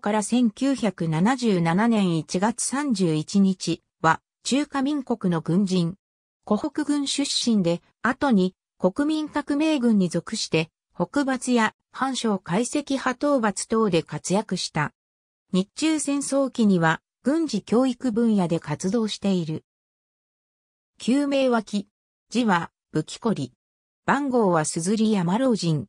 から1977年1月31日は中華民国の軍人。湖北軍出身で、後に国民革命軍に属して、北伐や反省解析派討伐等で活躍した。日中戦争期には軍事教育分野で活動している。救命脇、字は武器こり。番号は鈴硯山老人。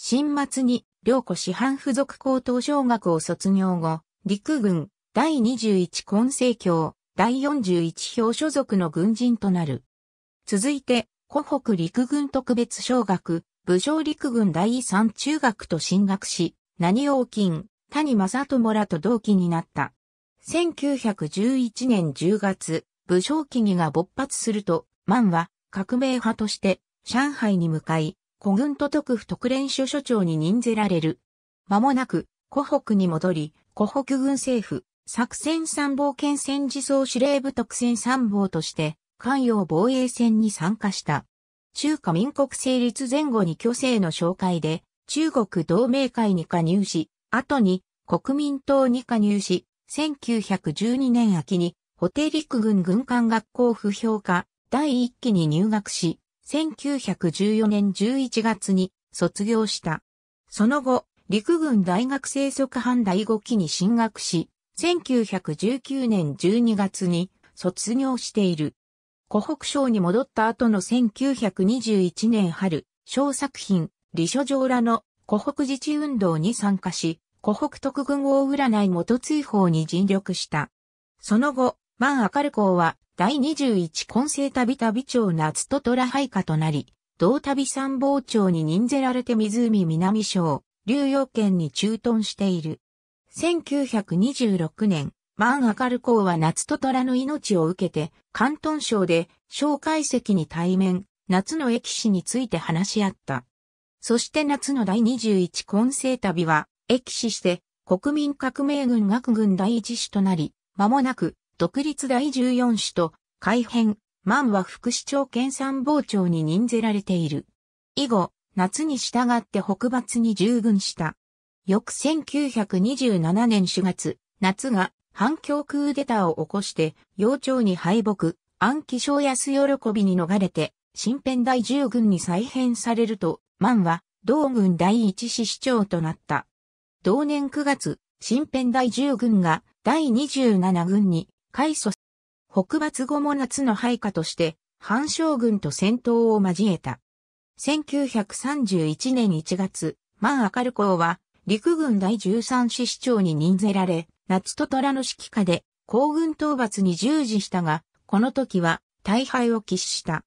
新末に両子師範附属高等小学を卒業後、陸軍第21混成教第41表所属の軍人となる。続いて、湖北陸軍特別小学、武将陸軍第3中学と進学し、何王金、谷正智らと同期になった。1911年10月、武将起義が勃発すると、万は革命派として上海に向かい、古軍都督府特連所所長に任ぜられる。間もなく、湖北に戻り、湖北軍政府、作戦参謀兼戦時総司令部特選参謀として、関陽防衛戦に参加した。中華民国成立前後に虚勢の紹介で、中国同盟会に加入し、後に国民党に加入し、1912年秋に、ホテ陸軍軍艦学校不評科第1期に入学し、1914年11月に卒業した。その後、陸軍大学生速販第5期に進学し、1919年12月に卒業している。湖北省に戻った後の1921年春、小作品、李書上らの湖北自治運動に参加し、湖北特軍を占い元追放に尽力した。その後、万明る公は第21混成旅旅長夏と虎配下となり、同旅参謀長に任ぜられて湖南省、流洋県に駐屯している。1926年、万明る公は夏と虎の命を受けて、関東省で、小解石に対面、夏の駅史について話し合った。そして夏の第21混成旅は、駅史して、国民革命軍学軍第一師となり、間もなく、独立第14師と改編、万は副市長兼参謀長に任ぜられている。以後、夏に従って北伐に従軍した。翌1927年4月、夏が反共クーデターを起こして、幼鳥に敗北、暗記正安喜びに逃れて、新編第十軍に再編されると、万は、同軍第一師市長となった。同年9月、新編第十軍が第27軍に改組北伐後も夏の配下として、反将軍と戦闘を交えた。1931年1月、万明る公は、陸軍第13師市長に任ぜられ、夏と虎の指揮下で、皇軍討伐に従事したが、この時は、大敗を喫した。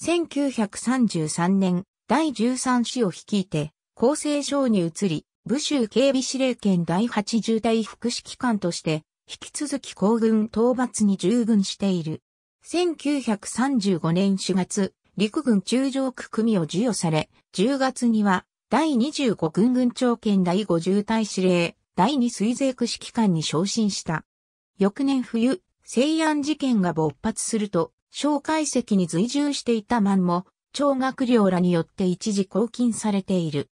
1933年、第13師を率いて、厚生省に移り、武州警備司令権第80大副指揮官として、引き続き皇軍討伐に従軍している。1935年4月、陸軍中将区組を授与され、10月には、第25軍軍長兼第50隊司令、第2水税区指揮官に昇進した。翌年冬、西安事件が勃発すると、小解析に随従していた万も、長学寮らによって一時拘禁されている。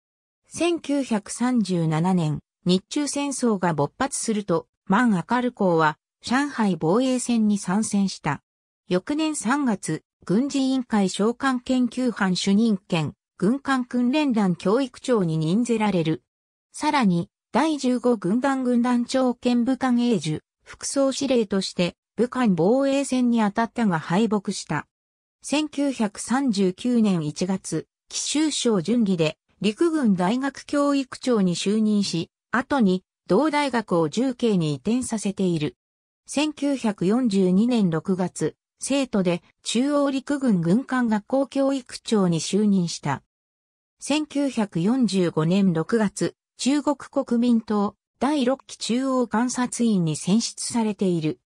1937年、日中戦争が勃発すると、万明る校は上海防衛戦に参戦した。翌年3月、軍事委員会召喚研究班主任兼軍艦訓練団教育長に任ぜられる。さらに、第15軍団軍団長兼武官英寿、副総司令として武漢防衛戦に当たったが敗北した。1939年1月、奇州省準備で陸軍大学教育長に就任し、後に同大学を重慶に移転させている。1942年6月、生徒で中央陸軍軍艦学校教育長に就任した。1945年6月、中国国民党第6期中央監察院に選出されている。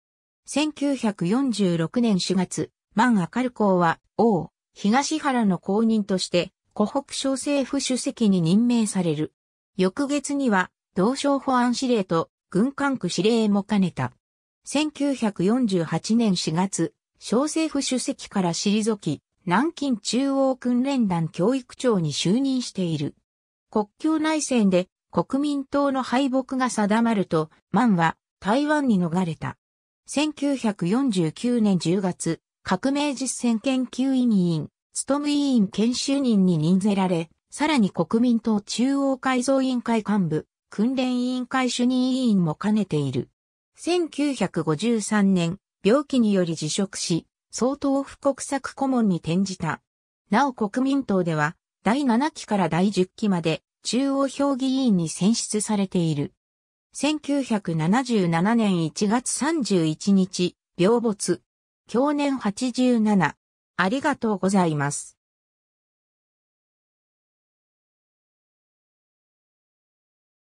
1946年4月、万明る校は王、東原の公認として、湖北省政府主席に任命される。翌月には、同省保安司令と軍管区司令も兼ねた。1948年4月、小政府主席から退き、南京中央訓練団教育長に就任している。国境内戦で国民党の敗北が定まると、万は台湾に逃れた。1949年10月、革命実践研究委員、務委員研修人に任ぜられ、さらに国民党中央改造委員会幹部、訓練委員会主任委員も兼ねている。1953年、病気により辞職し、総統府国策顧問に転じた。なお国民党では、第7期から第10期まで、中央評議委員に選出されている。1977年1月31日、病没。去年87。ありがとうございます。